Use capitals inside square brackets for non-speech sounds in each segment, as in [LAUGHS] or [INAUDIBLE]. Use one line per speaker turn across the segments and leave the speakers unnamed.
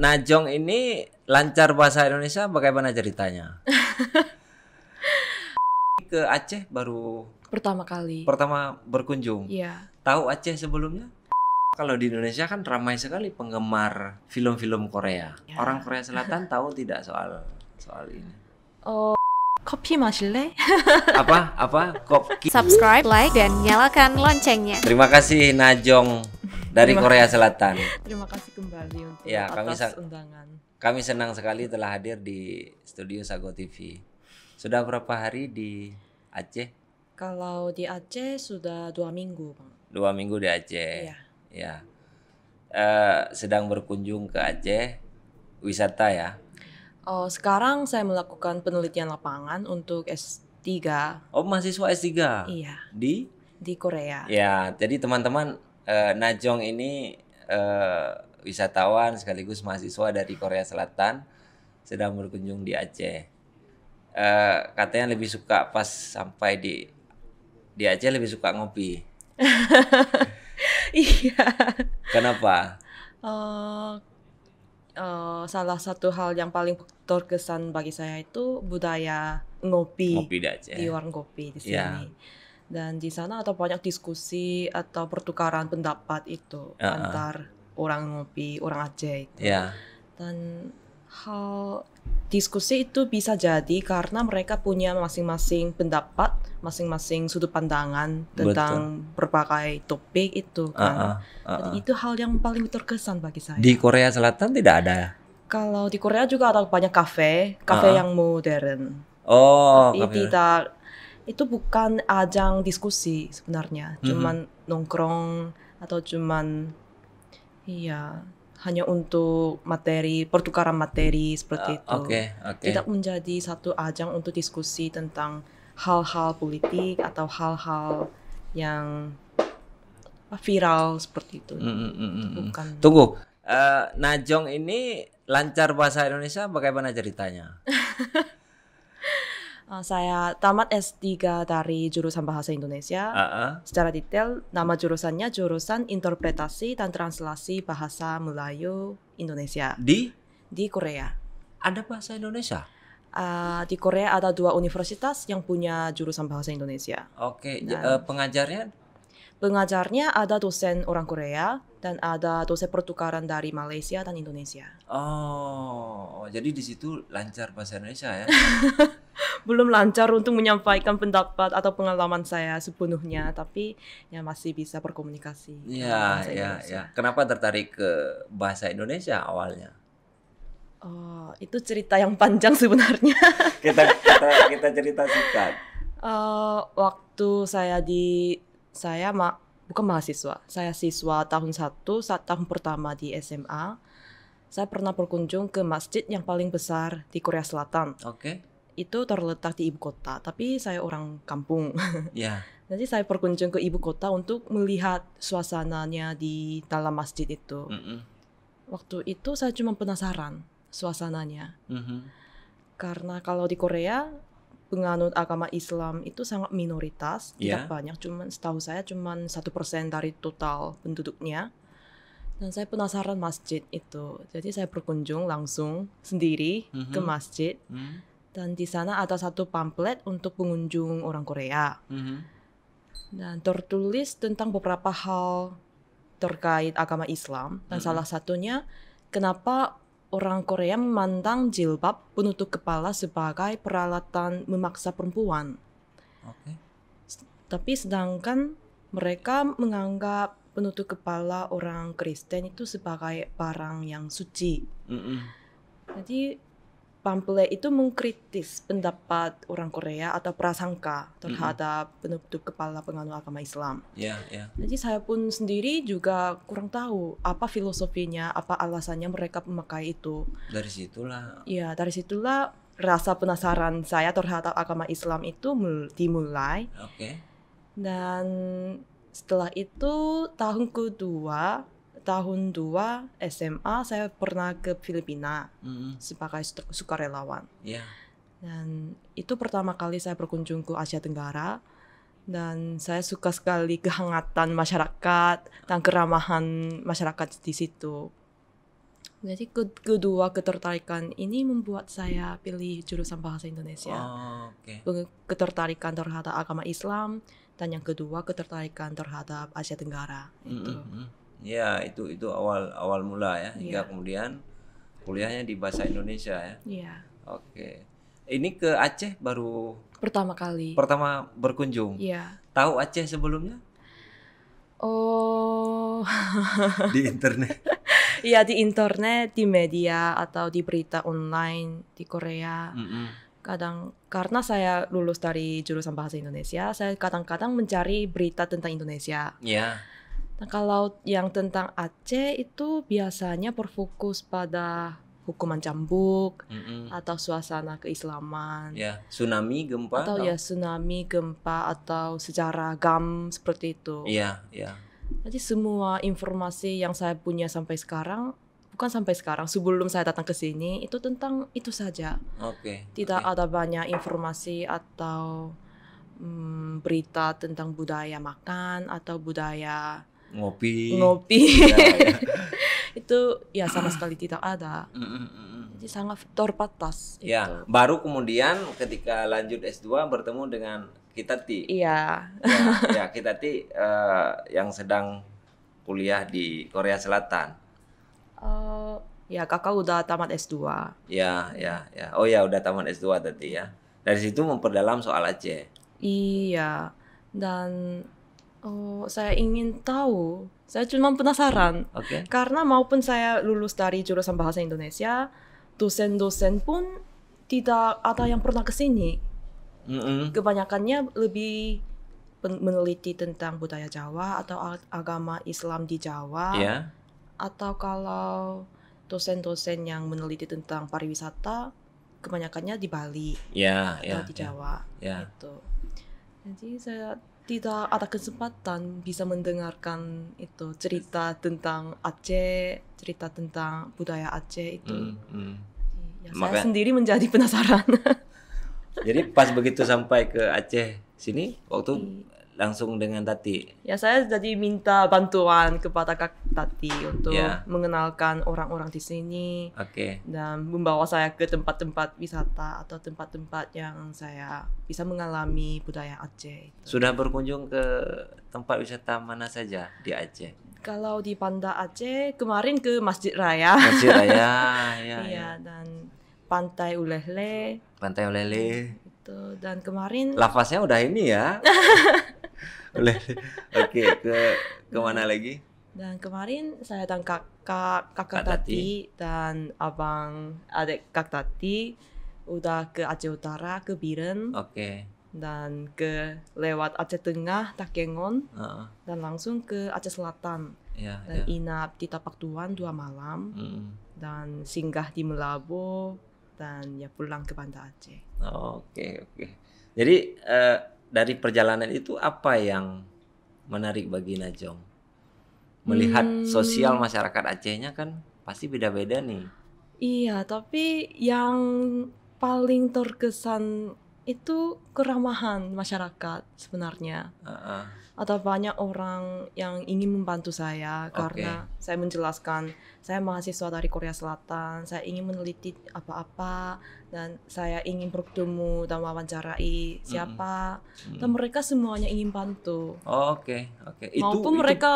Najong ini lancar bahasa Indonesia bagaimana ceritanya? [LAUGHS] ke Aceh baru
pertama kali.
Pertama berkunjung. Iya. Tahu Aceh sebelumnya? Kalau di Indonesia kan ramai sekali penggemar film-film Korea. Ya. Orang Korea Selatan tahu tidak soal soal ini?
Oh, kopi masile?
[LAUGHS] apa? Apa? Kopi. Subscribe,
like, dan nyalakan loncengnya.
Terima kasih Najong dari Korea Selatan. [LAUGHS] Terima kasih kembali untuk ya, kami atas kami undangan. Kami senang sekali telah hadir di studio Sago TV. Sudah berapa hari di Aceh?
Kalau di Aceh sudah dua minggu, bang.
Dua minggu di Aceh. Iya. ya. Uh, sedang berkunjung ke Aceh wisata ya?
Oh, sekarang saya melakukan penelitian lapangan untuk S3.
Oh, mahasiswa S3? Iya. Di?
Di Korea.
Ya, jadi teman-teman uh, Najong ini uh, wisatawan sekaligus mahasiswa dari Korea Selatan sedang berkunjung di Aceh. Uh, katanya lebih suka pas sampai di di Aceh lebih suka ngopi. [LAUGHS] iya. Kenapa?
Uh, uh, salah satu hal yang paling terkesan bagi saya itu budaya ngopi, ngopi di, Aceh. di warung kopi di sini. Yeah dan di sana atau banyak diskusi atau pertukaran pendapat itu uh-uh. antar orang ngopi orang Aceh itu. Yeah. Dan hal diskusi itu bisa jadi karena mereka punya masing-masing pendapat, masing-masing sudut pandangan tentang Betul. berbagai topik itu ah, kan. Uh-uh. Uh-uh. Jadi itu hal yang paling terkesan bagi saya. Di
Korea Selatan tidak ada
Kalau di Korea juga ada banyak kafe, kafe uh-uh. yang modern.
Oh, Tapi
tidak itu bukan ajang diskusi sebenarnya, mhm. cuman mm-hmm. nongkrong atau cuman iya hanya untuk materi pertukaran materi seperti uh, itu. Okay, okay. Tidak menjadi satu ajang untuk diskusi tentang hal-hal politik atau hal-hal yang viral seperti itu. Mm, -hmm. Bukan. Tunggu,
uh, Najong ini lancar bahasa Indonesia bagaimana ceritanya? [LAUGHS]
Uh, saya tamat S3 dari jurusan Bahasa Indonesia. Uh -uh. Secara detail, nama jurusannya jurusan Interpretasi dan Translasi Bahasa Melayu Indonesia. Di? Di Korea. Ada bahasa Indonesia? Uh, di Korea ada dua universitas yang punya jurusan Bahasa Indonesia.
Oke, okay. uh, eh, pengajarnya?
Pengajarnya ada dosen orang Korea dan ada dosen pertukaran dari Malaysia dan Indonesia.
Oh, jadi di situ lancar bahasa Indonesia ya?
[LAUGHS] Belum lancar untuk menyampaikan pendapat atau pengalaman saya sepenuhnya, tapi ya masih bisa berkomunikasi. Iya, iya, iya, iya.
Kenapa tertarik ke bahasa Indonesia awalnya?
Oh, itu cerita yang panjang sebenarnya.
[LAUGHS] kita, kita kita cerita singkat.
Uh, waktu saya di saya mak bukan mahasiswa. Saya siswa tahun 1 saat tahun pertama di SMA. Saya pernah berkunjung ke masjid yang paling besar di Korea Selatan. Oke. Okay. Itu terletak di ibu kota, tapi saya orang kampung. [LAUGHS] Ya. Yeah. Jadi saya berkunjung ke ibu kota untuk melihat suasananya di dalam masjid itu. Mm -mm. Waktu itu saya cuma penasaran suasananya. Mm -hmm. Karena kalau di Korea penganut agama Islam itu sangat minoritas, yeah. tidak banyak, cuman setahu saya cuman satu persen dari total penduduknya. Dan saya penasaran masjid itu, jadi saya berkunjung langsung sendiri mm -hmm. ke mhm. masjid. Mm -hmm. Dan di sana ada satu pamflet untuk pengunjung orang Korea. Mm -hmm. Dan tertulis tentang beberapa hal terkait agama Islam dan mm -hmm. salah satunya kenapa orang Korea memandang jilbab penutup kepala sebagai peralatan memaksa perempuan. Okay. Tapi sedangkan mereka menganggap penutup kepala orang Kristen itu sebagai barang yang suci. Mm -mm. Jadi Pamplet itu mengkritis pendapat orang Korea atau prasangka terhadap mm -hmm. penutup kepala penganut agama Islam.
Yeah, yeah. Jadi
saya pun sendiri juga kurang tahu apa filosofinya, apa alasannya mereka memakai itu.
Dari situlah.
Ya, dari situlah rasa penasaran saya terhadap agama Islam itu dimulai. Oke. Okay. Dan setelah itu tahun kedua tahun 2 SMA saya pernah ke Filipina mm-hmm. sebagai sukarelawan. Yeah. Dan itu pertama kali saya berkunjung ke Asia Tenggara dan saya suka sekali kehangatan masyarakat dan keramahan masyarakat di situ. Jadi kedua ketertarikan ini membuat saya pilih jurusan bahasa Indonesia. Oh, okay. Ketertarikan terhadap agama Islam dan yang kedua ketertarikan terhadap Asia Tenggara. Mm -hmm
ya itu itu awal awal mula ya hingga yeah. kemudian kuliahnya di bahasa Indonesia ya yeah. oke ini ke Aceh baru
pertama kali
pertama berkunjung yeah. tahu Aceh sebelumnya
oh
[LAUGHS] di internet
Iya [LAUGHS] di internet, di media atau di berita online di Korea. Mm -mm. Kadang karena saya lulus dari jurusan bahasa Indonesia, saya kadang-kadang mencari berita tentang Indonesia. Iya. Yeah Nah, kalau yang tentang Aceh itu biasanya berfokus pada hukuman cambuk mm, mm atau suasana keislaman.
Ya, tsunami gempa atau, atau ya
tsunami gempa atau sejarah GAM seperti itu.
Iya, iya.
Jadi semua informasi yang saya punya sampai sekarang bukan sampai sekarang sebelum saya datang ke sini itu tentang itu saja. Oke. Okay, Tidak okay. ada banyak informasi atau hmm, berita tentang budaya makan atau budaya ngopi ngopi [LAUGHS] ya, ya. [LAUGHS] itu ya sama sekali tidak ada mm, mm, mm, jadi sangat terbatas ya itu.
baru kemudian ketika lanjut S2 bertemu dengan Kitati
iya
ya, [LAUGHS] ya Kitati uh, eh, yang sedang kuliah di Korea Selatan
uh, ya kakak udah tamat S2
ya ya ya oh ya udah tamat S2 tadi ya dari situ memperdalam soal Aceh
iya dan Oh, saya ingin tahu. Saya cuma penasaran. Okay. Karena maupun saya lulus dari jurusan bahasa Indonesia, dosen-dosen pun tidak ada yang pernah ke sini. Mm -hmm. Kebanyakannya lebih meneliti tentang budaya Jawa atau agama Islam di Jawa. Yeah. Atau kalau dosen-dosen yang meneliti tentang pariwisata, kebanyakannya di Bali.
Yeah, atau yeah, di iya. Jawa. Yeah.
Gitu. Jadi saya tidak ada kesempatan bisa mendengarkan itu cerita tentang Aceh, cerita tentang budaya Aceh itu.
Hmm, hmm. Ya, Maka... saya sendiri
menjadi penasaran.
Jadi pas begitu sampai ke Aceh sini waktu iya langsung dengan Tati?
Ya saya jadi minta bantuan kepada Kak Tati untuk yeah. mengenalkan orang-orang di sini okay. dan membawa saya ke tempat-tempat wisata atau tempat-tempat yang saya bisa mengalami budaya Aceh.
Itu. Sudah berkunjung ke tempat wisata mana saja di Aceh?
Kalau di Banda Aceh kemarin ke Masjid Raya. Masjid Raya,
[LAUGHS] ya, ya. ya.
dan Pantai Ulele.
Pantai Ulele.
Itu dan kemarin.
Lafaznya udah ini ya. [LAUGHS] boleh oke ke kemana lagi
dan kemarin saya dan kakak kakak Kak tati. dan abang adik kak tati udah ke Aceh Utara ke Biren oke okay. dan ke lewat Aceh Tengah Takengon uh -uh. dan langsung ke Aceh Selatan yeah, dan yeah. inap di Tapak Tuan dua malam
mm.
dan singgah di Melabo dan ya pulang ke Banda Aceh
oke oh, oke okay. jadi uh, dari perjalanan itu apa yang menarik bagi Najong? Melihat hmm. sosial masyarakat Acehnya kan pasti beda-beda nih.
Iya, tapi yang paling terkesan itu keramahan masyarakat sebenarnya uh -uh. atau banyak orang yang ingin membantu saya karena okay. saya menjelaskan saya mahasiswa dari Korea Selatan saya ingin meneliti apa-apa dan saya ingin bertemu dan wawancarai siapa mm -hmm. dan mereka semuanya ingin bantu
oke oh, oke okay. okay. maupun itu... mereka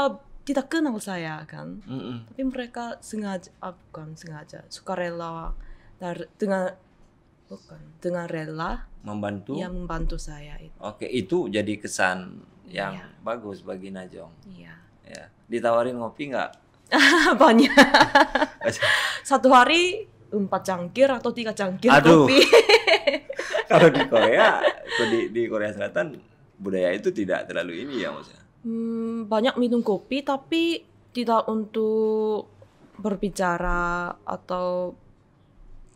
tidak kenal saya kan mm -mm. tapi mereka sengaja ah, bukan sengaja suka rela dengan lakukan dengan rela
membantu yang membantu saya itu. Oke, itu jadi kesan yang iya. bagus bagi Najong. Iya. Ya. Ditawarin ngopi nggak? [LAUGHS] Banyak.
Satu hari empat cangkir atau tiga cangkir Aduh. kopi.
[LAUGHS] Kalau di Korea, di, di Korea Selatan budaya itu tidak terlalu ini ya maksudnya.
Hmm, banyak minum kopi tapi tidak untuk berbicara atau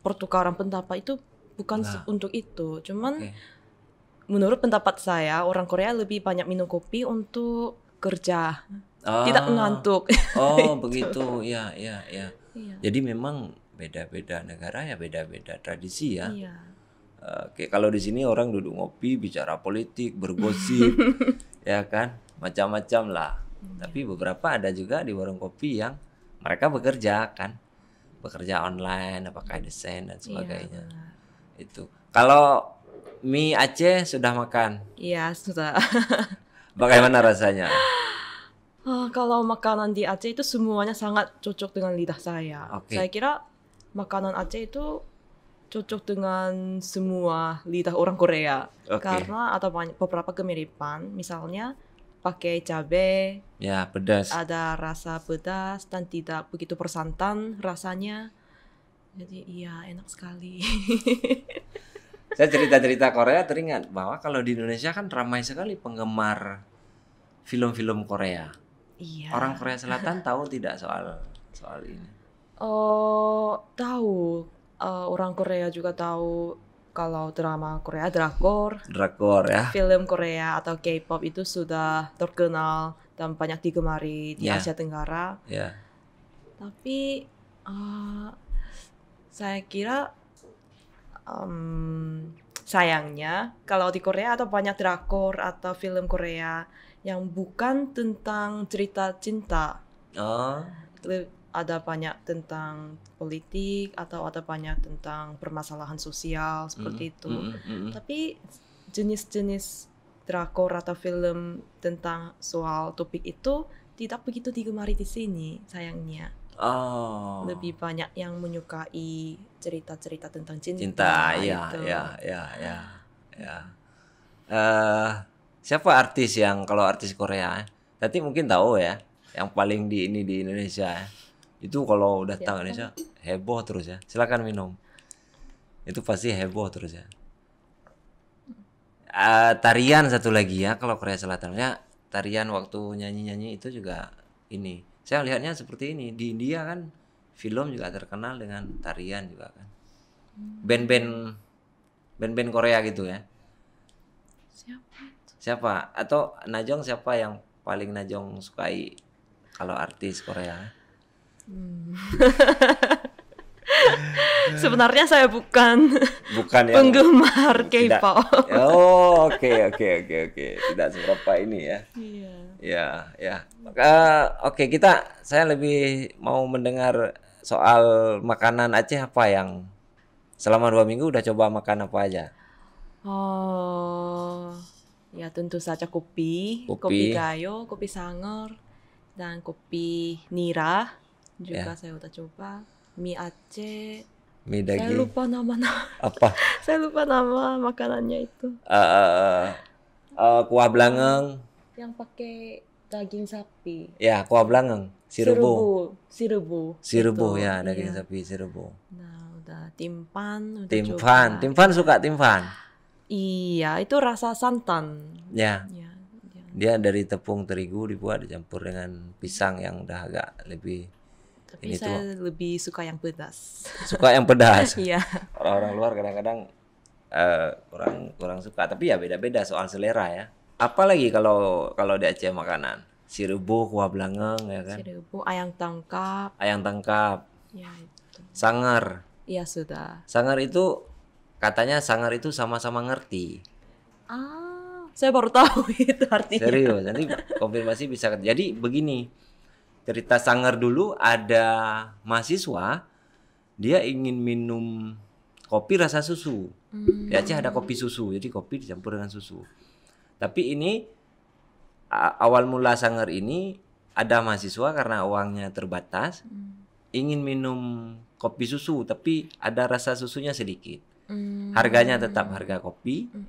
pertukaran pendapat itu bukan nah. untuk itu cuman okay. menurut pendapat saya orang Korea lebih banyak minum kopi untuk kerja ah. tidak mengantuk oh [LAUGHS] begitu ya ya ya iya.
jadi memang beda-beda negara ya beda-beda tradisi ya iya. Uh, kalau di sini orang duduk ngopi bicara politik bergosip [LAUGHS] ya kan macam-macam lah iya. tapi beberapa ada juga di warung kopi yang mereka bekerja kan bekerja online apakah desain dan iya, sebagainya Iya itu kalau mie Aceh sudah makan
iya sudah
bagaimana rasanya
uh, kalau makanan di Aceh itu semuanya sangat cocok dengan lidah saya okay. saya kira makanan Aceh itu cocok dengan semua lidah orang Korea okay. karena atau banyak, beberapa kemiripan misalnya pakai cabai
ya pedas
ada rasa pedas dan tidak begitu persantan rasanya jadi iya enak sekali
saya cerita-cerita [LAUGHS] Korea teringat bahwa kalau di Indonesia kan ramai sekali penggemar film-film Korea
iya. orang Korea Selatan
tahu tidak soal soal ini
oh tahu uh, orang Korea juga tahu kalau drama Korea drakor,
drakor ya.
Film Korea atau K-pop itu sudah terkenal dan banyak digemari di yeah. Asia Tenggara. Yeah. Tapi uh, saya kira um, sayangnya kalau di Korea atau banyak drakor atau film Korea yang bukan tentang cerita cinta. uh. Ada banyak tentang politik atau ada banyak tentang permasalahan sosial seperti mm, itu. Mm,
-hmm. Tapi
jenis-jenis drakor atau film tentang soal topik itu tidak begitu digemari di sini sayangnya. Oh. Lebih banyak yang menyukai cerita-cerita tentang cinta. Cinta, iya, gitu. ya, itu. ya, ya, ya, ya.
Uh, eh, siapa artis yang kalau artis Korea? Nanti eh? mungkin tahu ya, yang paling di ini di Indonesia eh? itu kalau udah tahu Indonesia heboh terus ya. Silakan minum. Itu pasti heboh terus ya. Uh, tarian satu lagi ya kalau Korea Selatan ya tarian waktu nyanyi-nyanyi itu juga ini saya lihatnya seperti ini di India kan film juga terkenal dengan tarian juga kan band-band band-band Korea gitu ya siapa siapa atau Najong siapa yang paling Najong sukai kalau artis Korea hmm. [LAUGHS] Sebenarnya
saya bukan
bukan yang penggemar K-pop. Oh, oke okay, oke okay, oke okay, oke. Tidak seberapa ini ya. Iya. Ya, ya. Uh, Oke, okay, kita saya lebih mau mendengar soal makanan Aceh apa yang selama dua minggu udah coba makan apa aja?
Oh, ya tentu saja kopi, kopi, kopi gayo, kopi sanger, dan kopi nira juga ya. saya udah coba. Mie Aceh. Mie daging. Saya lupa nama nama. Apa? [LAUGHS] saya lupa nama makanannya itu.
Uh, uh, uh, kuah belangeng
yang pakai daging sapi. Ya, kuah belangeng,
sirubu.
Sirubu. Sirubu, gitu. ya, daging iya.
sapi sirubu. Nah,
udah timpan, udah Timpan, coba. timpan
suka timpan.
Iya, itu rasa santan.
ya. ya. Dia dari tepung terigu dibuat dicampur dengan pisang yang udah agak lebih tapi ini saya
tuh. lebih suka yang pedas. Suka yang pedas. [LAUGHS] Iya. Orang-orang
luar kadang-kadang uh, kurang kurang suka, tapi ya beda-beda soal selera ya apalagi kalau kalau di Aceh makanan sirubu kuah belangeng ya kan sirubu
ayam tangkap
ayam tangkap ya itu sangar
ya sudah
sangar itu katanya sangar itu sama-sama ngerti
ah saya baru tahu [LAUGHS] itu artinya serius
nanti konfirmasi bisa jadi begini cerita sangar dulu ada mahasiswa dia ingin minum kopi rasa susu hmm. di Aceh ada kopi susu jadi kopi dicampur dengan susu tapi ini awal mula Sanggar ini ada mahasiswa karena uangnya terbatas hmm. ingin minum kopi susu tapi ada rasa susunya sedikit. Hmm. Harganya tetap harga kopi. Hmm.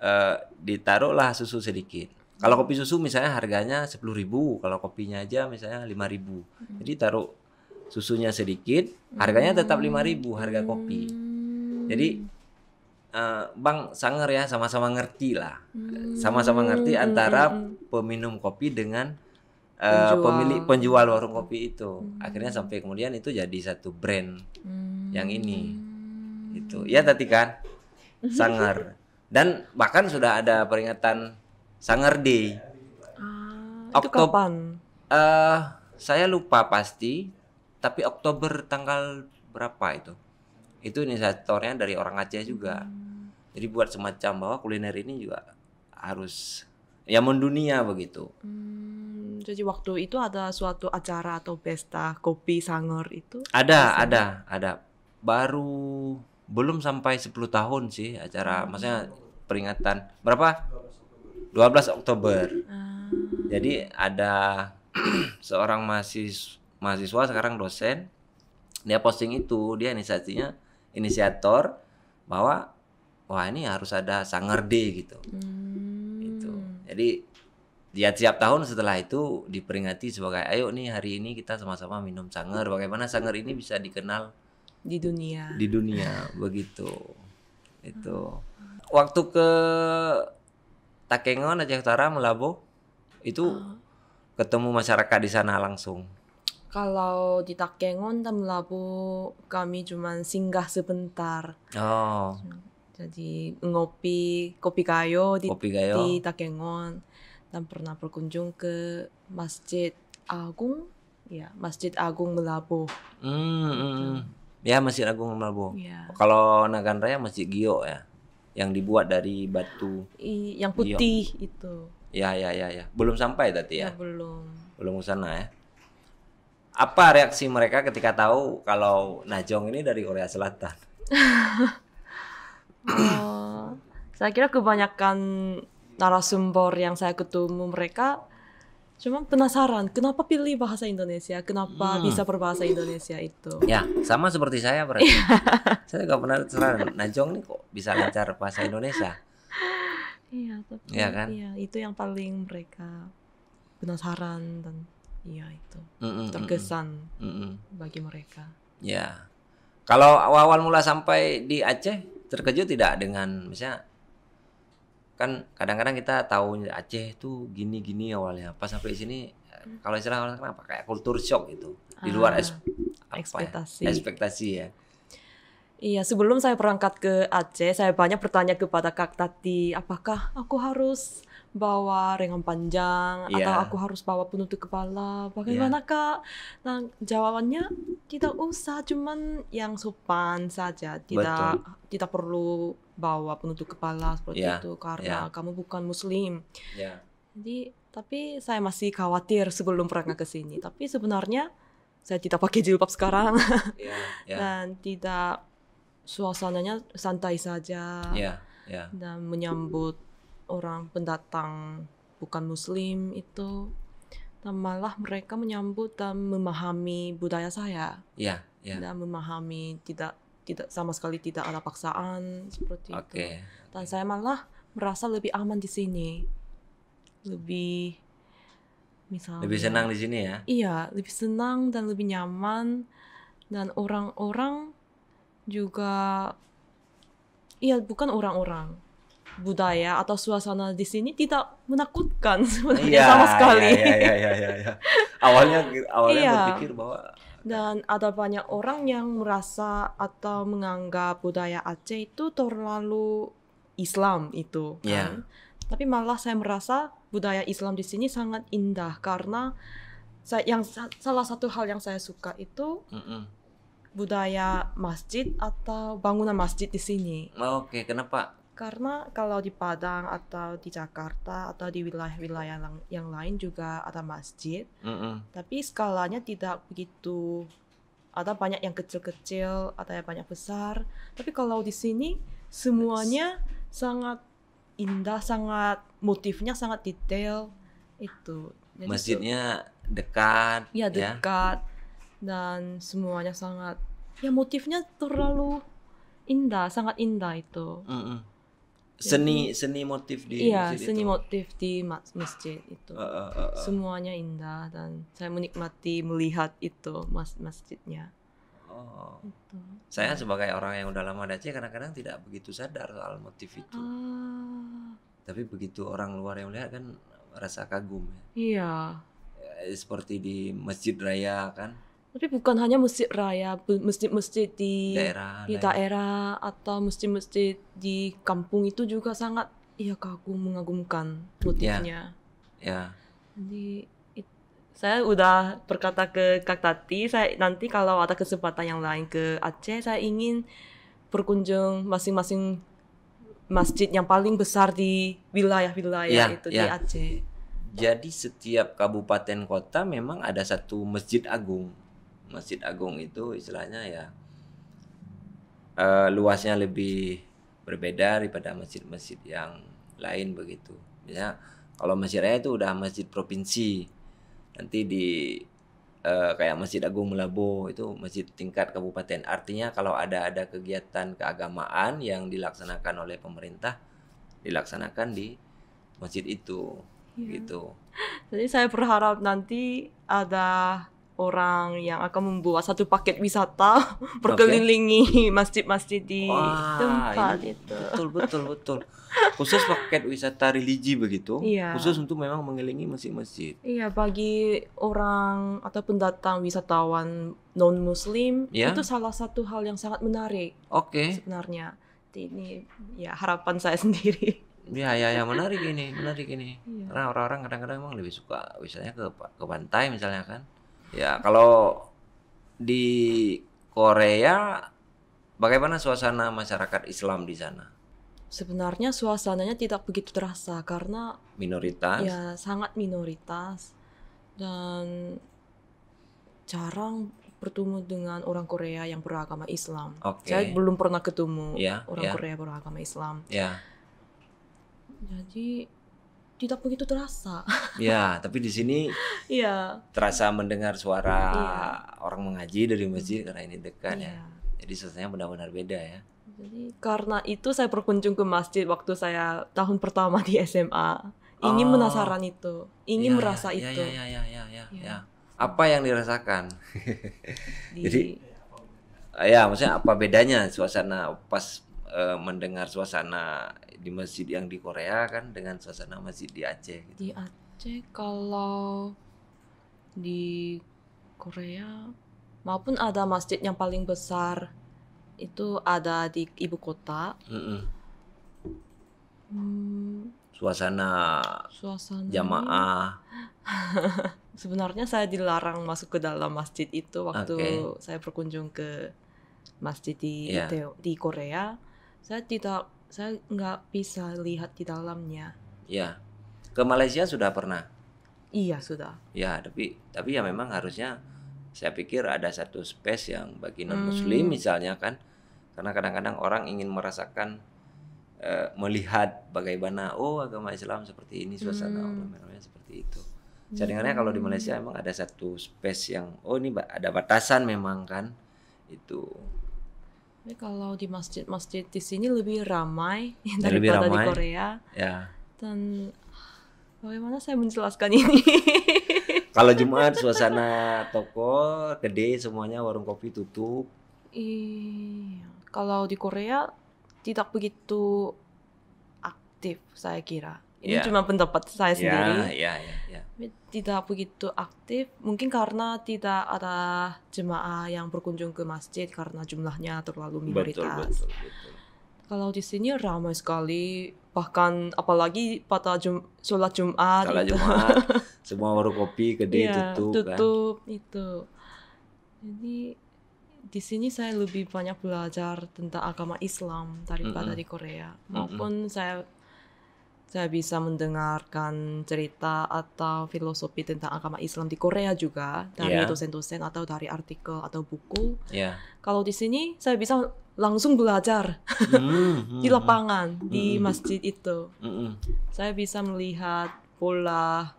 Uh, ditaruhlah susu sedikit. Kalau kopi susu misalnya harganya 10.000, kalau kopinya aja misalnya 5.000. Hmm. Jadi taruh susunya sedikit, harganya tetap 5.000 harga kopi. Jadi Eh, Bang Sanger ya sama-sama ngerti lah. Hmm. Sama-sama hmm. ngerti antara hmm, hmm. peminum kopi dengan uh, penjual. pemilik penjual warung kopi itu. Hmm. Akhirnya sampai kemudian itu jadi satu brand hmm. yang ini. Itu. Ya tadi kan [LAUGHS] Sanger. Dan bahkan sudah ada peringatan Sanger Day. Ah, Oktober, Uh, saya lupa pasti, tapi Oktober tanggal berapa itu? itu inisiatornya dari orang Aceh juga hmm. jadi buat semacam bahwa kuliner ini juga harus ya mendunia begitu
hmm, jadi waktu itu ada suatu acara atau pesta kopi sangor itu ada biasanya? ada
ada baru belum sampai 10 tahun sih acara hmm. maksudnya peringatan berapa 12 Oktober hmm. jadi ada [CLEARS THROAT] seorang mahasiswa mahasiswa sekarang dosen dia posting itu dia hmm inisiator bahwa wah ini harus ada sanger D gitu. Hmm. Itu. Jadi ya tiap tahun setelah itu diperingati sebagai ayo nih hari ini kita sama-sama minum sanger. bagaimana sanger ini bisa dikenal
di dunia di dunia [LAUGHS]
begitu itu oh. waktu ke Takengon Aceh Utara Melabo itu oh. ketemu masyarakat di sana langsung
kalau di Takengon dan Labu kami cuma singgah sebentar.
Oh.
Jadi ngopi kopi kayo di, di Takengon dan pernah berkunjung ke Masjid Agung, ya Masjid Agung Melabu.
Hmm, hmm. hmm. Gitu. Ya Masjid Agung Melabu. Ya. Kalau Nagan Raya Masjid Gio ya, yang dibuat dari batu. I,
yang putih Gio. itu.
Ya ya ya ya. Belum sampai tadi ya. ya belum. Belum sana ya apa reaksi mereka ketika tahu kalau Najong ini dari Korea Selatan?
uh, [LAUGHS] saya kira kebanyakan narasumber yang saya ketemu mereka cuma penasaran kenapa pilih bahasa Indonesia, kenapa hmm. bisa berbahasa Indonesia itu.
Ya, sama seperti saya berarti. Iya. [LAUGHS] saya juga penasaran, Najong ini kok bisa lancar bahasa Indonesia?
Iya, tapi ya kan? ya, itu yang paling mereka penasaran dan Iya itu mm -mm, terkesan mm -mm. bagi mereka.
Ya, kalau awal mula sampai di Aceh terkejut tidak dengan misalnya kan kadang-kadang kita tahu Aceh itu gini-gini awalnya pas sampai sini hmm. kalau istilah orang kenapa kayak kultur shock gitu di ah, luar ya? ekspektasi ya? ekspektasi ya
Iya, sebelum saya berangkat ke Aceh, saya banyak bertanya kepada Kak Tati, apakah aku harus bawa lengan panjang yeah. atau iya. aku harus bawa penutup kepala bagaimana yeah. kak nah jawabannya tidak usah cuman yang sopan saja tidak Betul. tidak perlu bawa penutup kepala seperti yeah. itu karena yeah. kamu bukan muslim yeah. jadi tapi saya masih khawatir sebelum pernah ke sini tapi sebenarnya saya tidak pakai jilbab sekarang yeah. Iya. [LAUGHS] Yeah. dan tidak suasananya santai saja yeah. Yeah. dan menyambut orang pendatang bukan muslim itu malah mereka menyambut dan memahami budaya saya. ya yeah, Dan memahami tidak tidak sama sekali tidak ada paksaan seperti okay. itu. Dan saya malah merasa lebih aman di sini. Lebih misalnya Lebih senang di sini ya? Iya, lebih senang dan lebih nyaman dan orang-orang juga iya bukan orang-orang budaya atau suasana di sini tidak menakutkan sebenarnya yeah, sama sekali. Iya, iya,
iya, iya, Awalnya awalnya yeah. berpikir bahwa
dan ada banyak orang yang merasa atau menganggap budaya Aceh itu terlalu Islam itu kan. Yeah. Tapi malah saya merasa budaya Islam di sini sangat indah karena saya yang salah satu hal yang saya suka itu mm -mm. budaya masjid atau bangunan masjid di sini.
Oke, kenapa
karena kalau di Padang atau di Jakarta atau di wilayah-wilayah yang lain juga ada masjid, mm -hmm. tapi skalanya tidak begitu ada banyak yang kecil-kecil, ada yang banyak besar. Tapi kalau di sini semuanya It's... sangat indah, sangat motifnya sangat detail itu. Jadi Masjidnya
itu, dekat. Iya, ya
dekat ya? dan semuanya sangat ya motifnya terlalu indah, sangat indah itu.
Mm -mm seni seni motif di iya, masjid seni itu.
motif di masjid itu uh, uh, uh, uh. semuanya indah dan saya menikmati melihat itu mas masjidnya oh. itu.
saya sebagai orang yang udah lama di Aceh kadang-kadang tidak begitu sadar soal motif itu
uh.
tapi begitu orang luar yang melihat kan rasa kagum ya iya ya, seperti di masjid raya kan
tapi bukan hanya masjid raya, masjid-masjid di daerah, di daerah daerah. atau masjid-masjid di kampung itu juga sangat iya kagum mengagumkan motifnya. Ya. Yeah. Yeah. Jadi it, saya udah berkata ke Kak Tati, saya nanti kalau ada kesempatan yang lain ke Aceh, saya ingin berkunjung masing-masing masjid yang paling besar di wilayah-wilayah yeah, itu yeah. di iya. Aceh
jadi setiap kabupaten kota memang ada satu masjid agung Masjid Agung itu istilahnya ya uh, luasnya lebih berbeda daripada masjid-masjid yang lain begitu. Misalnya kalau masjid raya itu udah masjid provinsi. Nanti di uh, kayak Masjid Agung Melabo itu masjid tingkat kabupaten. Artinya kalau ada ada kegiatan keagamaan yang dilaksanakan oleh pemerintah dilaksanakan di masjid itu ya. gitu.
Jadi saya berharap nanti ada orang yang akan membuat satu paket wisata [LAUGHS] berkelilingi masjid-masjid di Wah, tempat itu. Betul betul betul. Khusus
paket wisata religi begitu. Iya. Khusus untuk memang mengelilingi masjid-masjid.
Iya, bagi orang atau pendatang wisatawan non muslim iya. itu salah satu hal yang sangat menarik. Oke. Okay. Sebenarnya ini ya harapan saya [LAUGHS] sendiri. Ya, ya, ya menarik ini, menarik ini. Iya. Karena
orang-orang kadang-kadang memang lebih suka misalnya ke ke pantai misalnya kan. Ya, kalau di Korea bagaimana suasana masyarakat Islam di sana?
Sebenarnya suasananya tidak begitu terasa karena
minoritas. Ya,
sangat minoritas dan jarang bertemu dengan orang Korea yang beragama Islam. Okay. Saya belum pernah ketemu yeah, orang yeah. Korea beragama Islam. Yeah. Jadi tidak begitu terasa.
[LAUGHS] ya, tapi di sini ya. terasa mendengar suara ya. orang mengaji dari masjid karena ini dekat ya. ya. Jadi suasananya benar-benar beda ya.
Jadi karena itu saya berkunjung ke masjid waktu saya tahun pertama di SMA. Ingin oh. penasaran itu, ingin ya, merasa ya, itu. Ya, ya, ya, ya, ya, ya. ya.
Apa yang dirasakan? [LAUGHS] di... Jadi ya maksudnya apa bedanya suasana pas uh, mendengar suasana di masjid yang di Korea kan dengan suasana masjid di Aceh
gitu. Di Aceh kalau di Korea maupun ada masjid yang paling besar itu ada di ibu kota. Mm -mm. Hmm.
Suasana,
suasana jamaah. [LAUGHS] Sebenarnya saya dilarang masuk ke dalam masjid itu waktu okay. saya berkunjung ke masjid di yeah. Iya. di Korea saya tidak saya nggak bisa lihat di dalamnya
ya ke Malaysia sudah pernah
iya sudah
ya tapi tapi ya memang harusnya saya pikir ada satu space yang bagi non muslim hmm. misalnya kan karena kadang-kadang orang ingin merasakan eh, melihat bagaimana oh agama Islam seperti ini suasana hmm. orang seperti itu Saya hmm. dengarnya kalau di Malaysia emang ada satu space yang oh ini ada batasan memang kan itu
tapi kalau di masjid-masjid di sini lebih ramai ya, [LAUGHS] daripada lebih ramai. di Korea. Ya. Dan ah, bagaimana saya menjelaskan ini?
[LAUGHS] kalau Jumat suasana toko gede semuanya warung kopi tutup.
Iya. Kalau di Korea tidak begitu aktif saya kira. Ini yeah. cuma pendapat saya ya, sendiri. Yeah, yeah, yeah tidak begitu aktif mungkin karena tidak ada jemaah yang berkunjung ke masjid karena jumlahnya terlalu minoritas. Kalau di sini ramai sekali bahkan apalagi pada jum, sholat Jumat. gitu. Jumat
[LAUGHS] semua warung kopi gede yeah, tutup, tutup
kan. itu. Jadi di sini saya lebih banyak belajar tentang agama Islam daripada mm -hmm. di Korea maupun mm -hmm. saya saya bisa mendengarkan cerita atau filosofi tentang agama Islam di Korea juga dari dosen iya. dosen-dosen atau dari artikel atau buku. Yeah. Kalau di sini saya bisa langsung belajar mm, [LAUGHS] mm, di hmm. lapangan mm, di hmm, hmm. masjid itu. Mm, mm. Saya bisa melihat pola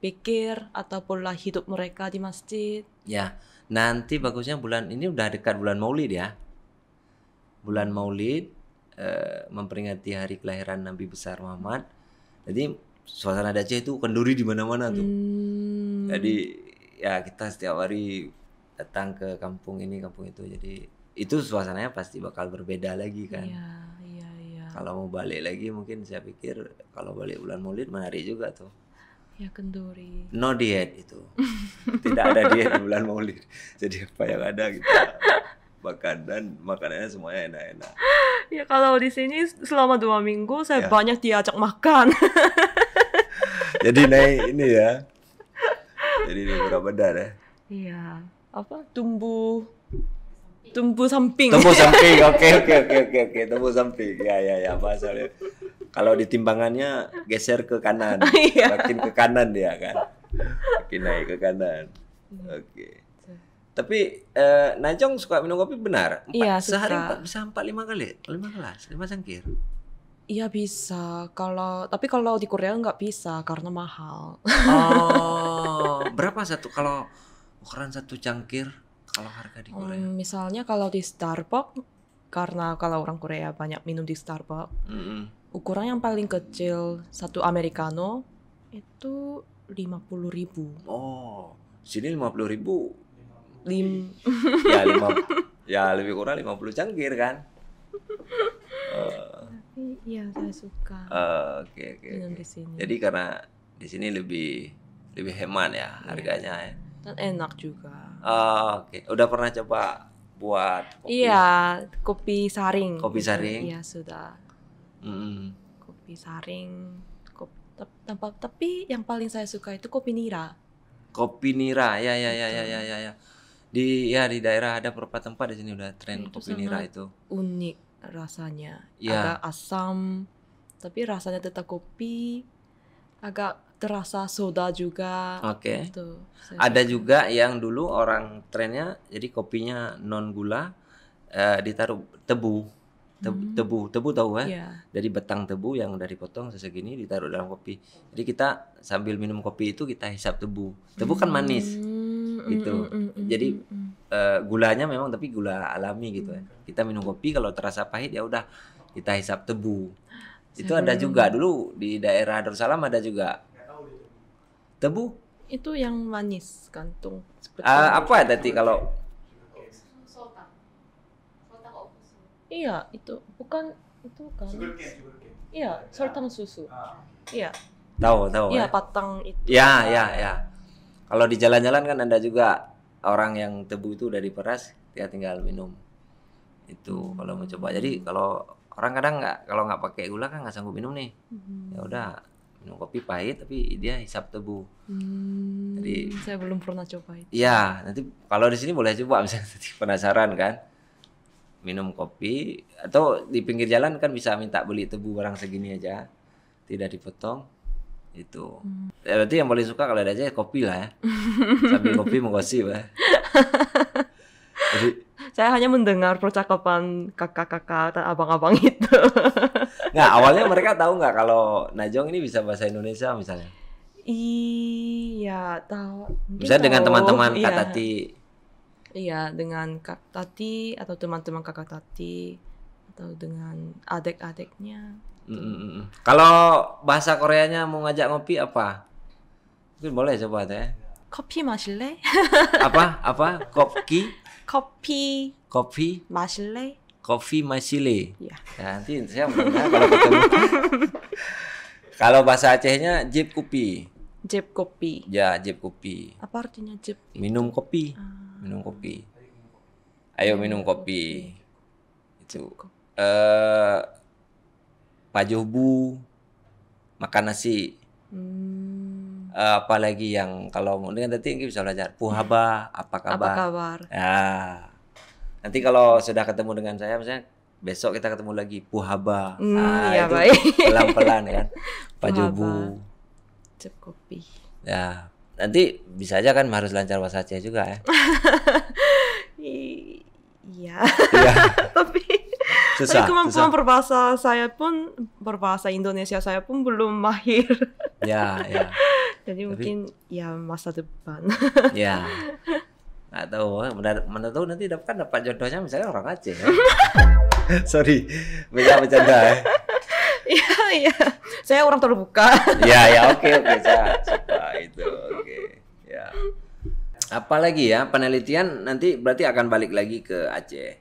pikir atau pola hidup mereka di masjid.
Ya, nanti bagusnya bulan ini udah dekat bulan Maulid ya. Bulan Maulid Eh, memperingati hari kelahiran Nabi besar Muhammad. Jadi suasana Aceh itu kenduri di mana-mana tuh. Hmm. Jadi ya kita setiap hari datang ke kampung ini, kampung itu. Jadi itu suasananya pasti bakal berbeda lagi kan. Iya, iya, iya. Kalau mau balik lagi mungkin saya pikir kalau balik bulan Maulid menarik juga tuh.
Ya kenduri. No diet itu. [LAUGHS] Tidak ada
diet di bulan Maulid. Jadi apa yang ada gitu. [LAUGHS] dan makanannya semuanya enak-enak
ya kalau di sini selama dua minggu saya ya. banyak diajak makan.
[LAUGHS] Jadi naik ini ya. Jadi ini berapa badan ya.
Iya. Apa tumbuh tumbuh samping. Tumbuh samping. [LAUGHS] Oke oke
oke oke oke tumbuh samping. Ya ya ya masalahnya. Kalau di timbangannya geser ke kanan. [LAUGHS] Iya. Makin ke kanan dia kan. Makin naik ke kanan. Oke. Okay. Tapi uh, Najong suka minum kopi benar. Empat, iya, suka. Sehari empat, bisa empat lima kali, lima gelas, lima cangkir.
Iya bisa. Kalau tapi kalau di Korea nggak bisa karena mahal.
Oh, [LAUGHS] berapa satu kalau ukuran satu cangkir kalau harga di Korea?
Um, misalnya kalau di Starbucks karena kalau orang Korea banyak minum di Starbucks, mm -hmm. ukuran yang paling kecil satu americano itu lima puluh ribu. Oh,
sini lima puluh ribu
lim ya lima
ya lebih kurang lima puluh cangkir kan uh,
tapi ya saya suka
uh, oke okay, okay, okay. jadi karena di sini lebih lebih hemat ya iya. harganya ya
dan enak juga
uh, oke okay. udah pernah coba buat kopi? iya
kopi saring kopi saring iya sudah mm. kopi saring kopi, tapi yang paling saya suka itu kopi nira
kopi nira ya ya ya ya ya ya, ya di ya di daerah ada beberapa tempat di sini udah tren itu kopi nira itu
unik rasanya ya. agak asam tapi rasanya tetap kopi agak terasa soda juga oke okay. ada suka.
juga yang dulu orang trennya jadi kopinya non gula uh, ditaruh tebu tebu hmm. tebu tebu tahu eh? ya yeah. dari batang tebu yang udah dipotong sesegini ditaruh dalam kopi jadi kita sambil minum kopi itu kita hisap tebu tebu hmm. kan manis hmm gitu jadi uh, gulanya memang tapi gula alami gitu ya kita minum kopi kalau terasa pahit ya udah kita hisap tebu itu ada juga dulu di daerah Darussalam ada juga tebu
itu yang manis kantung uh, ah, apa ya tadi kalau iya itu bukan itu kan iya sortang susu ah. iya
tahu tahu iya patang eh. itu iya iya, iya. Kalau di jalan-jalan kan ada juga orang yang tebu itu udah diperas, dia tinggal minum. Itu kalau mau coba. Jadi kalau orang kadang nggak kalau nggak pakai gula kan nggak sanggup minum nih. Hmm. Ya udah minum kopi pahit tapi dia hisap tebu.
Hmm. Jadi saya belum pernah coba itu.
Iya, nanti kalau di sini boleh coba [LAUGHS] misalnya nanti penasaran kan. Minum kopi atau di pinggir jalan kan bisa minta beli tebu barang segini aja. Tidak dipotong, itu hmm. ya, berarti yang paling suka kalau ada aja ya kopi lah ya [LAUGHS] sambil kopi menggosip ya [LAUGHS]
Jadi, saya hanya mendengar percakapan kakak-kakak dan abang-abang itu
[LAUGHS] nggak awalnya mereka tahu nggak kalau Najong ini bisa bahasa Indonesia misalnya
iya tahu Bisa dengan teman-teman iya. Tati? iya dengan kak tati atau teman-teman kakak tati atau dengan adik-adiknya
Gitu. Kalau bahasa Koreanya mau ngajak ngopi apa? Mungkin boleh coba teh.
Kopi masile?
apa? Apa? Kopi?
Kopi. Kopi? masile?
Kopi masile. Iya. Ya. nanti saya mendengar kalau ketemu. kalau bahasa Acehnya jeep kopi.
Jeep kopi.
Ya, jeep kopi.
Apa artinya jeep?
Minum kopi. Ah. Minum kopi. Ayo minum kopi. Itu. Eh, pajobu, makan nasi.
Hmm.
Uh, apalagi yang kalau mau dengan nanti kita bisa belajar puhaba apa kabar. Apa kabar? Ya. Nanti kalau sudah ketemu dengan saya misalnya besok kita ketemu lagi puhaba. Hmm, nah, ya itu pelan-pelan ya kan? [LAUGHS] Pajobu. Cep Ya, nanti bisa aja kan harus lancar bahasa Aceh juga ya. [LAUGHS]
Iya. Iya. [LAUGHS] Tapi susah, Tapi kemampuan susah. berbahasa saya pun berbahasa Indonesia saya pun belum mahir. Ya, ya. [LAUGHS] Jadi Tapi, mungkin ya masa depan. ya.
[LAUGHS] Nggak tahu, mana tahu nanti dapat kan dapat jodohnya misalnya orang Aceh. Ya? [LAUGHS] Sorry, beda bercanda
ya. Iya, iya, Saya orang terbuka. Ya, ya, oke, oke, okay, saya itu. Oke. Okay.
Ya. Apalagi ya penelitian nanti berarti akan balik lagi ke Aceh.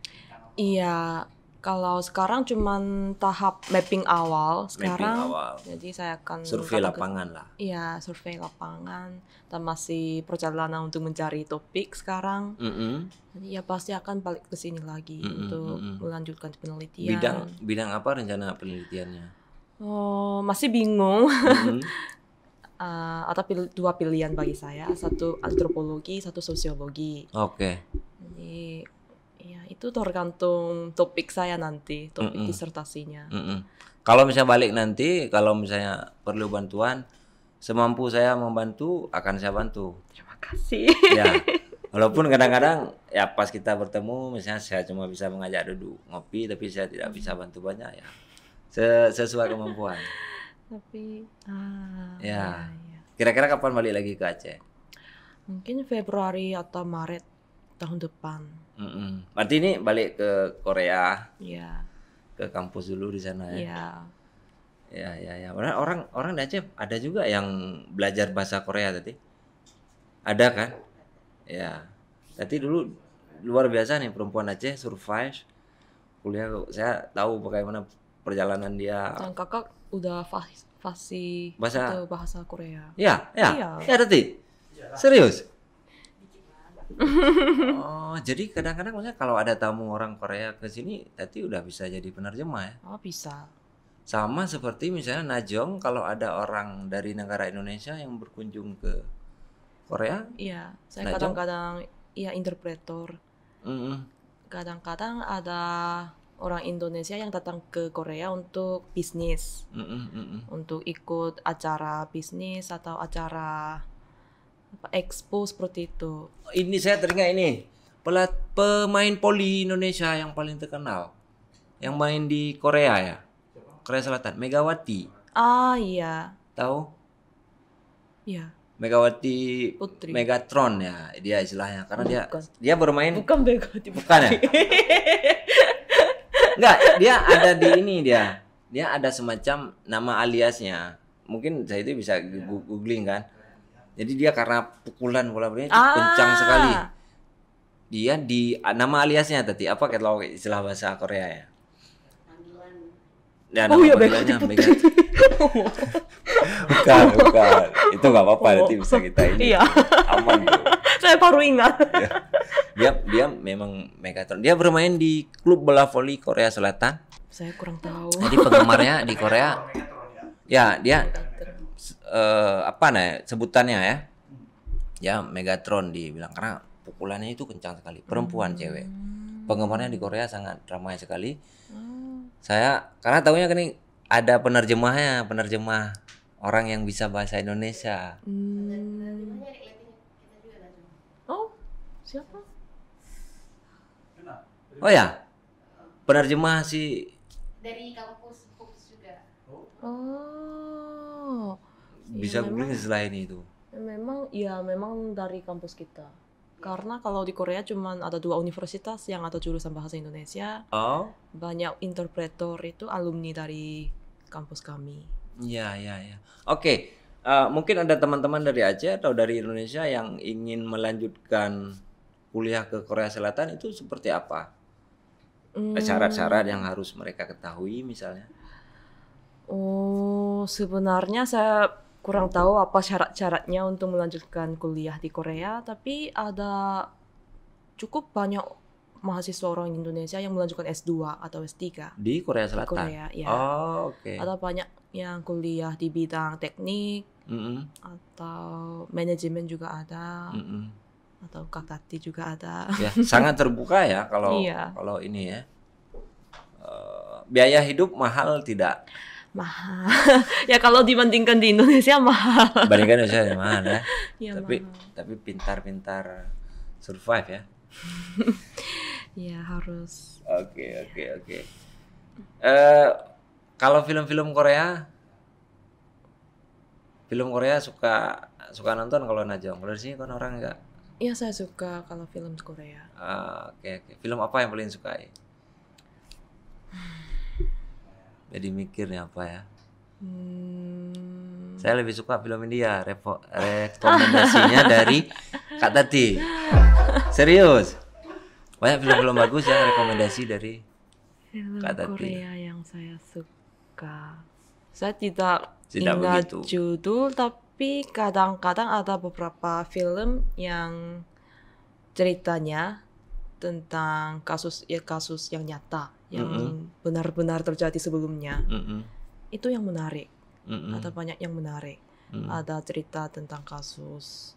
Iya, kalau sekarang cuman tahap mapping awal. Sekarang mapping awal. jadi saya akan survei
lapangan lah.
Iya, survei lapangan dan masih perjalanan untuk mencari topik sekarang. Mm -hmm. Jadi ya pasti akan balik ke sini lagi mm -hmm. untuk mm -hmm. melanjutkan penelitian. Bidang
bidang apa rencana penelitiannya?
Oh, masih bingung. Mm -hmm. [LAUGHS] uh, eh, atau pil dua pilihan bagi saya, satu antropologi, satu sosiologi. Oke. Okay. Jadi Iya, itu tergantung topik saya nanti, topik mm -mm. disertasinya. Mm
-mm. Kalau misalnya balik nanti, kalau misalnya perlu bantuan, semampu saya membantu akan saya bantu. Terima
kasih. Ya, [LAUGHS]
walaupun kadang-kadang ya pas kita bertemu, misalnya saya cuma bisa mengajak duduk ngopi, tapi saya tidak bisa bantu banyak ya, sesuai kemampuan. [LAUGHS] Tapi, ah, ya. Iya, iya. Kira-kira ya, ya. kapan balik lagi ke Aceh?
Mungkin Februari atau Maret tahun depan.
Mm -mm. Berarti ini balik ke Korea. Iya. Ke kampus dulu di sana ya. Iya. Ya ya ya. Orang orang orang di Aceh ada juga yang belajar bahasa Korea tadi. Ada kan? Ya. Tadi dulu luar biasa nih perempuan Aceh survive kuliah saya tahu bagaimana perjalanan dia.
Dan kakak udah fasih bahasa bahasa Korea. Iya, iya. Iya, ya, tadi Serius?
[LAUGHS] oh, jadi kadang-kadang maksudnya kalau ada tamu orang Korea ke sini, tadi udah bisa jadi penerjemah ya? Oh, bisa. Sama seperti misalnya Najong kalau ada orang dari negara Indonesia yang berkunjung ke Korea?
Iya, saya kadang-kadang ya interpreter. Mm-hmm. Kadang-kadang ada orang Indonesia yang datang ke Korea untuk bisnis,
mm-hmm.
untuk ikut acara bisnis atau acara expo seperti itu.
Ini saya teringat ini pelat pemain poli Indonesia yang paling terkenal yang main di Korea ya Korea Selatan Megawati
ah iya tahu iya
Megawati Putri. Megatron ya dia istilahnya karena bukan. dia dia bermain bukan Megawati bukan ya Enggak, dia ada di ini dia dia ada semacam nama aliasnya mungkin saya itu bisa googling kan jadi dia karena pukulan bola belinya ah. kencang sekali. Dia di nama aliasnya tadi apa kalau istilah bahasa Korea ya? Ya, oh iya Becky Putri. bukan, bukan. Itu nggak apa-apa oh, oh. nanti bisa kita ini.
Iya. Aman. Saya baru ingat. Iya.
Dia dia memang Megatron. Dia bermain di klub bola voli Korea Selatan.
Saya kurang tahu. Jadi penggemarnya
di Korea. Ya, dia uh, apa nih sebutannya ya ya Megatron dibilang karena pukulannya itu kencang sekali perempuan hmm. cewek penggemarnya di Korea sangat ramai sekali hmm. saya karena tahunya kini ada penerjemahnya penerjemah orang yang bisa bahasa Indonesia
hmm. oh siapa
oh ya penerjemah si
dari kampus juga oh
Iya, bisa ya, googling itu
memang ya memang dari kampus kita iya. karena kalau di Korea cuma ada dua universitas yang ada jurusan bahasa Indonesia oh. banyak interpreter itu alumni dari kampus kami
ya ya ya oke okay. uh, eh, mungkin ada teman-teman dari Aceh atau dari Indonesia yang ingin melanjutkan kuliah ke Korea Selatan itu seperti apa
hmm. syarat-syarat hmm. yang
harus mereka ketahui misalnya
oh sebenarnya saya kurang tahu apa syarat-syaratnya untuk melanjutkan kuliah di Korea, tapi ada cukup banyak mahasiswa orang Indonesia yang melanjutkan S2 atau S3 di
Korea Selatan. Di Korea, ya. Oh, oke. Okay. Ada
banyak yang kuliah di bidang teknik mm -hmm. atau manajemen juga ada. Mm -hmm. Atau kakati juga ada. Ya, sangat terbuka ya kalau iya.
kalau ini ya. Uh, biaya hidup mahal tidak?
mahal. [LAUGHS] ya kalau dibandingkan di Indonesia [LAUGHS] mahal. Bandingkan Indonesia mahal ya.
[LAUGHS] ya tapi mahal. tapi pintar-pintar survive ya.
ya harus.
Oke oke oke. Eh, kalau film-film Korea, film Korea suka suka nonton kalau Najong. Kalau sih kan orang enggak.
Iya saya suka kalau film Korea.
Ah, oke uh, oke. Okay, okay. Film apa yang paling sukai? [SIGHS] jadi mikir nih apa ya hmm. saya lebih suka film India ya, Repo rekomendasinya [LAUGHS] dari Kak Tati serius banyak film-film bagus yang rekomendasi dari
film Kak Tati Korea yang saya suka saya tidak, tidak ingat begitu. judul tapi kadang-kadang ada beberapa film yang ceritanya tentang kasus ya kasus yang nyata yang mm-hmm. benar-benar terjadi sebelumnya mm-hmm. itu yang menarik mm-hmm. ada banyak yang menarik mm-hmm. ada cerita tentang kasus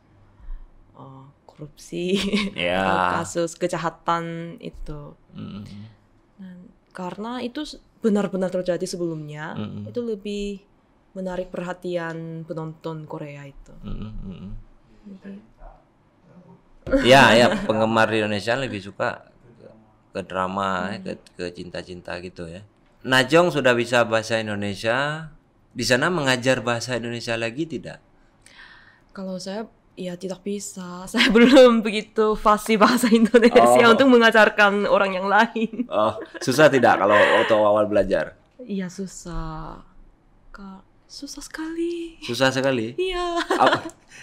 uh, korupsi yeah. [LAUGHS] kasus kejahatan itu mm-hmm. Dan karena itu benar-benar terjadi sebelumnya mm-hmm. itu lebih menarik perhatian penonton Korea itu
mm-hmm.
Jadi, Ya, ya [LAUGHS]
penggemar di Indonesia lebih suka ke drama eh, hmm. ke ke cinta-cinta gitu ya. Najong sudah bisa bahasa Indonesia. Di sana mengajar bahasa Indonesia lagi tidak?
Kalau saya ya tidak bisa. [LAUGHS] Saya belum begitu fasih bahasa Indonesia oh. untuk mengajarkan orang yang lain.
Oh, susah tidak kalau waktu awal belajar?
Iya susah. susah sekali.
Susah sekali? Iya.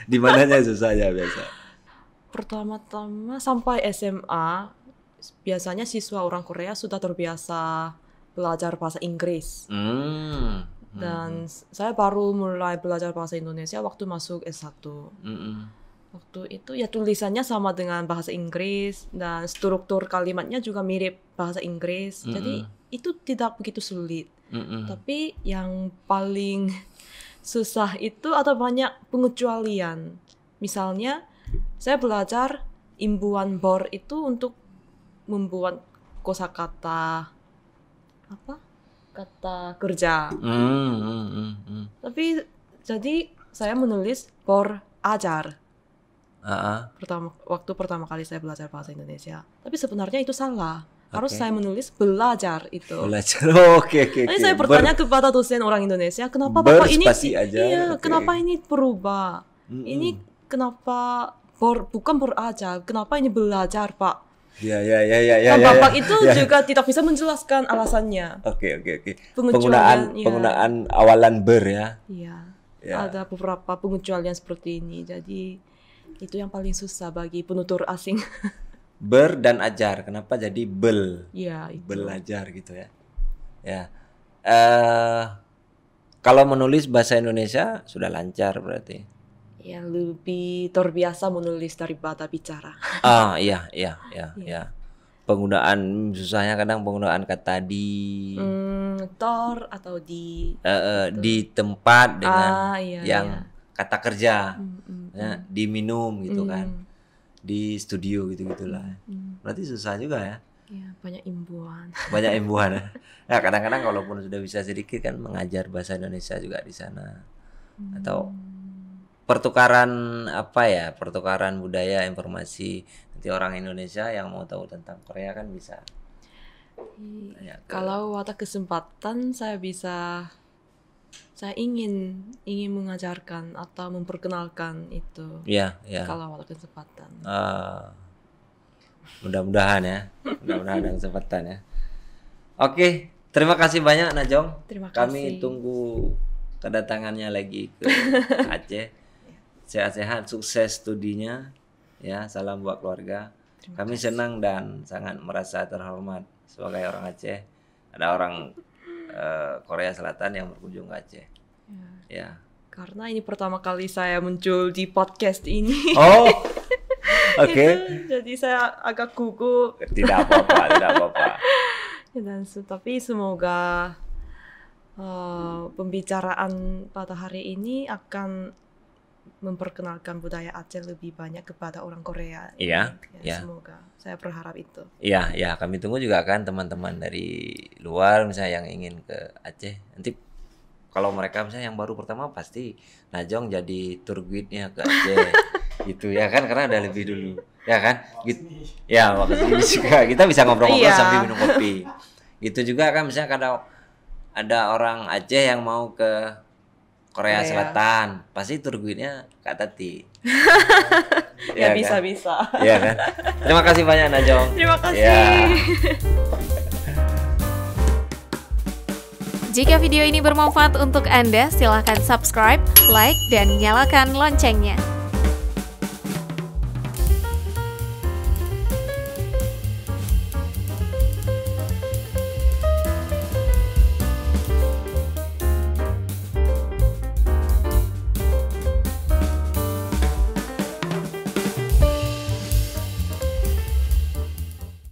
Di mananya susahnya biasa?
Pertama-tama sampai SMA biasanya siswa orang Korea sudah terbiasa belajar bahasa Inggris.
Hmm.
Dan hmm. saya baru mulai belajar bahasa Indonesia waktu masuk S1. Hmm. Waktu itu ya tulisannya sama dengan bahasa Inggris dan struktur kalimatnya juga mirip bahasa Inggris. Hmm. Jadi itu tidak begitu sulit. Hmm. Tapi yang paling [LAUGHS] susah itu atau banyak pengecualian. Misalnya saya belajar imbuan bor itu untuk membuat kosakata apa kata kerja
mm, mm, mm, mm.
tapi jadi saya menulis por ajar uh -uh. pertama waktu pertama kali saya belajar bahasa Indonesia tapi sebenarnya itu salah harus okay. saya menulis belajar itu.
Belajar. [LAUGHS] Oke oke. Okay, saya bertanya Ber...
kepada dosen orang Indonesia, kenapa bapak ini ajar. iya, okay. kenapa ini berubah? Mm -mm. Ini hmm. kenapa por, bukan belajar, kenapa ini belajar, Pak?
Ya, ya, ya, ya, ya. Bapak nah, ya, ya, itu ya. juga
tidak bisa menjelaskan alasannya.
Oke, oke, oke. Penggunaan ya. penggunaan awalan ber ya. Iya. Ya. Ada
beberapa pengecualian seperti ini. Jadi itu yang paling susah bagi penutur asing. [LAUGHS]
ber dan ajar. Kenapa jadi bel? Iya, belajar gitu ya. Ya. Eh uh, kalau menulis bahasa Indonesia sudah lancar berarti
ya lebih terbiasa menulis daripada bicara. Ah iya, iya iya iya iya.
Penggunaan susahnya kadang penggunaan kata di mm,
tor atau di
uh, di tempat dengan ah, iya, iya. yang iya. kata kerja. Mm, mm, ya, hmm. diminum gitu mm. kan. Hmm. Di studio gitu gitulah. Mm. Berarti susah juga ya.
Ya, banyak imbuhan. [LAUGHS] Banyak imbuhan.
nah, kadang-kadang kalaupun sudah bisa sedikit kan mengajar bahasa Indonesia juga di sana. Hmm. Atau pertukaran apa ya pertukaran budaya informasi nanti orang Indonesia yang mau tahu tentang Korea kan bisa iya, ya,
kalau ada kesempatan saya bisa saya ingin ingin mengajarkan atau memperkenalkan itu ya ya kalau ada kesempatan
uh, mudah-mudahan ya mudah-mudahan ada kesempatan ya oke terima kasih banyak Najong terima kasih kami tunggu kedatangannya lagi ke [LAUGHS] Aceh sehat-sehat, sukses studinya. Ya, salam buat keluarga. Terima Kami kasih. senang dan sangat merasa terhormat sebagai orang Aceh. Ada orang uh, Korea Selatan yang berkunjung ke Aceh. Ya. ya.
Karena ini pertama kali saya muncul di podcast ini. Oh. [LAUGHS] Oke. Okay. jadi saya agak gugup. Tidak apa-apa, [LAUGHS] tidak apa-apa. Ya, dan tapi semoga uh, pembicaraan pada hari ini akan memperkenalkan budaya Aceh lebih banyak kepada orang Korea. Iya. Ya, ya. Semoga. Saya berharap itu.
Iya, ya. Kami tunggu juga kan teman-teman dari luar misalnya yang ingin ke Aceh. Nanti kalau mereka misalnya yang baru pertama pasti Najong jadi tour guide-nya ke Aceh. [LAUGHS] gitu ya kan karena ada lebih dulu. Iya. Ya kan? Gitu. Ya, waktu [LAUGHS] juga kita bisa ngobrol-ngobrol iya. sambil minum kopi. Gitu juga kan misalnya kadang ada orang Aceh yang mau ke Korea, Korea. Selatan pasti turguinnya Kak Tati
[LAUGHS] ya, ya bisa kan? bisa ya kan terima kasih banyak Najong terima kasih ya. [LAUGHS] Jika video ini bermanfaat untuk Anda, silahkan subscribe, like, dan nyalakan loncengnya.